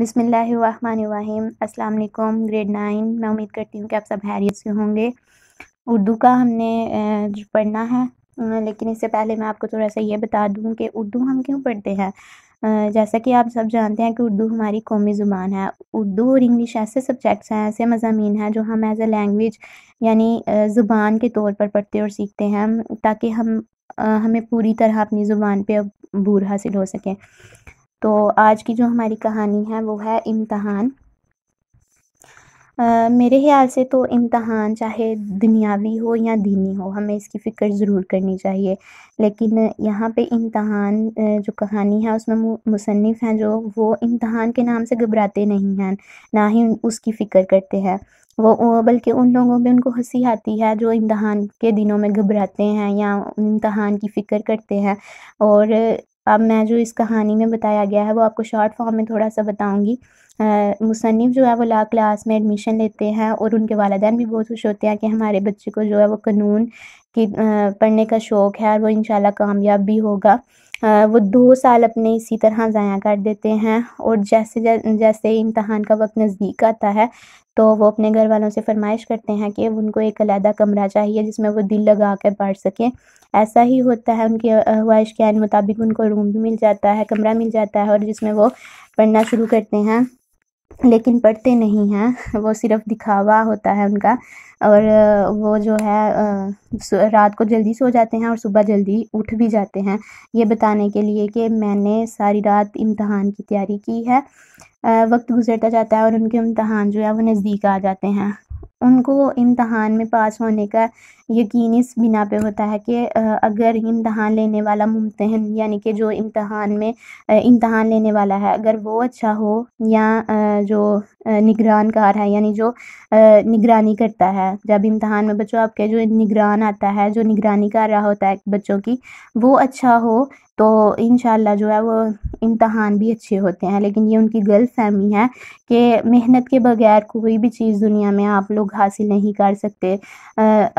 بسم اللہ الرحمن الرحیم السلام علیکم گریڈ نائن میں امید کرتی ہوں کہ آپ سب حیریت سے ہوں گے اردو کا ہم نے پڑھنا ہے لیکن اس سے پہلے میں آپ کو تھوڑا سا یہ بتا دوں کہ اردو ہم کیوں پڑھتے ہیں جیسا کہ آپ سب جانتے ہیں کہ اردو ہماری قومی زبان ہے اردو اور انگلش ایسے سبجیکٹس ہیں ایسے مضامین ہیں جو ہم ایز اے لینگویج یعنی زبان کے طور پر پڑھتے اور سیکھتے ہیں تاکہ ہم ہمیں پوری طرح اپنی زبان پہ بور حاصل ہو سکے تو آج کی جو ہماری کہانی ہے وہ ہے امتحان میرے خیال سے تو امتحان چاہے دنیاوی ہو یا دینی ہو ہمیں اس کی فکر ضرور کرنی چاہیے لیکن یہاں پہ امتحان جو کہانی ہے اس میں مصنف ہیں جو وہ امتحان کے نام سے گھبراتے نہیں ہیں نہ ہی اس کی فکر کرتے ہیں وہ بلکہ ان لوگوں پہ ان کو ہنسی آتی ہے جو امتحان کے دنوں میں گھبراتے ہیں یا امتحان کی فکر کرتے ہیں اور اب میں جو اس کہانی میں بتایا گیا ہے وہ آپ کو شارٹ فارم میں تھوڑا سا بتاؤں گی مصنف جو ہے وہ لا کلاس میں ایڈمیشن لیتے ہیں اور ان کے والدین بھی بہت خوش ہوتے ہیں کہ ہمارے بچے کو جو ہے وہ قانون کی پڑھنے کا شوق ہے اور وہ انشاءاللہ کامیاب بھی ہوگا وہ دو سال اپنے اسی طرح ضائع کر دیتے ہیں اور جیسے جیسے امتحان کا وقت نزدیک آتا ہے تو وہ اپنے گھر والوں سے فرمائش کرتے ہیں کہ ان کو ایک علیحدہ کمرہ چاہیے جس میں وہ دل لگا کر پڑھ سکیں ایسا ہی ہوتا ہے ان کی خواہش کے مطابق ان کو روم بھی مل جاتا ہے کمرہ مل جاتا ہے اور جس میں وہ پڑھنا شروع کرتے ہیں لیکن پڑھتے نہیں ہیں وہ صرف دکھاوا ہوتا ہے ان کا اور وہ جو ہے رات کو جلدی سو جاتے ہیں اور صبح جلدی اٹھ بھی جاتے ہیں یہ بتانے کے لیے کہ میں نے ساری رات امتحان کی تیاری کی ہے وقت گزرتا جاتا ہے اور ان کے امتحان جو ہے وہ نزدیک آ جاتے ہیں ان کو امتحان میں پاس ہونے کا یقین اس بنا پہ ہوتا ہے کہ اگر امتحان لینے والا ممتحن یعنی کہ جو امتحان میں امتحان لینے والا ہے اگر وہ اچھا ہو یا جو نگران کار ہے یعنی جو نگرانی کرتا ہے جب امتحان میں بچوں آپ کے جو نگران آتا ہے جو نگرانی کر رہا ہوتا ہے بچوں کی وہ اچھا ہو تو انشاءاللہ جو ہے وہ امتحان بھی اچھے ہوتے ہیں لیکن یہ ان کی غلط فہمی ہے کہ محنت کے بغیر کوئی بھی چیز دنیا میں آپ لوگ حاصل نہیں کر سکتے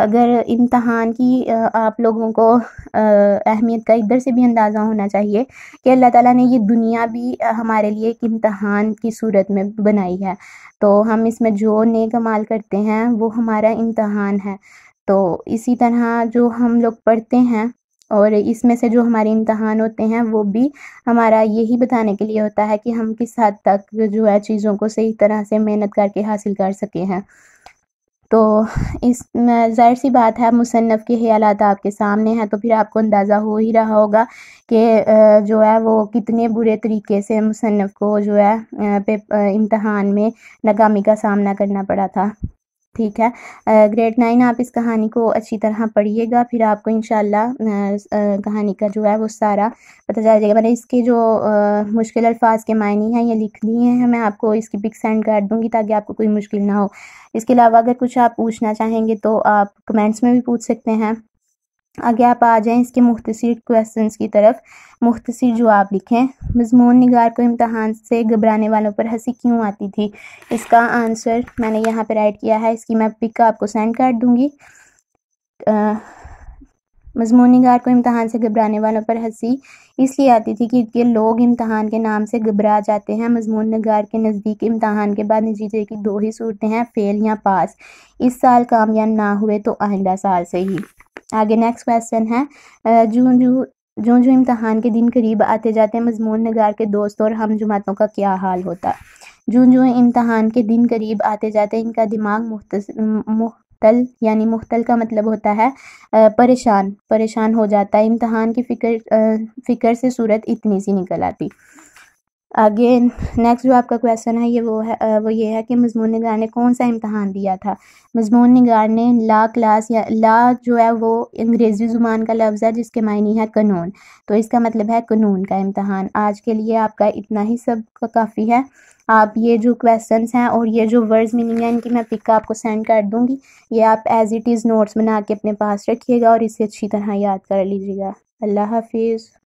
اگر امتحان کی آپ لوگوں کو اہمیت کا ادھر سے بھی اندازہ ہونا چاہیے کہ اللہ تعالیٰ نے یہ دنیا بھی ہمارے لیے ایک امتحان کی صورت میں بنائی ہے تو ہم اس میں جو نیک عمال کرتے ہیں وہ ہمارا امتحان ہے تو اسی طرح جو ہم لوگ پڑھتے ہیں اور اس میں سے جو ہمارے امتحان ہوتے ہیں وہ بھی ہمارا یہی بتانے کے لیے ہوتا ہے کہ ہم کس حد تک جو ہے چیزوں کو صحیح طرح سے محنت کر کے حاصل کر سکے ہیں تو اس ظاہر سی بات ہے مصنف کے خیالات آپ کے سامنے ہیں تو پھر آپ کو اندازہ ہو ہی رہا ہوگا کہ جو ہے وہ کتنے برے طریقے سے مصنف کو جو ہے امتحان میں ناکامی کا سامنا کرنا پڑا تھا ٹھیک ہے گریٹ نائن آپ اس کہانی کو اچھی طرح پڑھیے گا پھر آپ کو انشاءاللہ کہانی کا جو ہے وہ سارا پتہ چل جائے گا میں نے اس کے جو مشکل الفاظ کے معنی ہیں یہ لکھ دیے ہیں میں آپ کو اس کی پک سینڈ کر دوں گی تاکہ آپ کو کوئی مشکل نہ ہو اس کے علاوہ اگر کچھ آپ پوچھنا چاہیں گے تو آپ کمنٹس میں بھی پوچھ سکتے ہیں آگے آپ آ جائیں اس کے مختصر کوشچنس کی طرف مختصر جواب لکھیں مضمون نگار کو امتحان سے گھبرانے والوں پر ہنسی کیوں آتی تھی اس کا آنسر میں نے یہاں پہ ایڈ کیا ہے اس کی میں پک آپ کو سینڈ کر دوں گی مضمون نگار کو امتحان سے گھبرانے والوں پر ہنسی اس لیے آتی تھی کہ یہ لوگ امتحان کے نام سے گھبرا جاتے ہیں مضمون نگار کے نزدیک امتحان کے بعد نجیجے کی دو ہی صورتیں ہیں فیل یا پاس اس سال کامیاب نہ ہوئے تو آئندہ سال سے ہی آگے نیکسٹ کویسچن ہے جون جون جون جو امتحان کے دن قریب آتے جاتے ہیں مضمون نگار کے دوست اور ہم جماعتوں کا کیا حال ہوتا جون جو امتحان کے دن قریب آتے جاتے ہیں ان کا دماغ مختل یعنی مختل کا مطلب ہوتا ہے پریشان پریشان ہو جاتا ہے امتحان کی فکر فکر سے صورت اتنی سی نکل آتی آگے نیکسٹ جو آپ کا کویشچن ہے یہ وہ ہے وہ یہ ہے کہ مضمون نگار نے کون سا امتحان دیا تھا مضمون نگار نے لا کلاس یا لا جو ہے وہ انگریزی زبان کا لفظ ہے جس کے معنی ہے قانون تو اس کا مطلب ہے قانون کا امتحان آج کے لیے آپ کا اتنا ہی سب کا کافی ہے آپ یہ جو کویشچنس ہیں اور یہ جو ورڈز میننگ ہیں ان کی میں پک آپ کو سینڈ کر دوں گی یہ آپ ایز اٹ از نوٹس بنا کے اپنے پاس رکھیے گا اور اسے اچھی طرح یاد کر لیجیے گا اللہ حافظ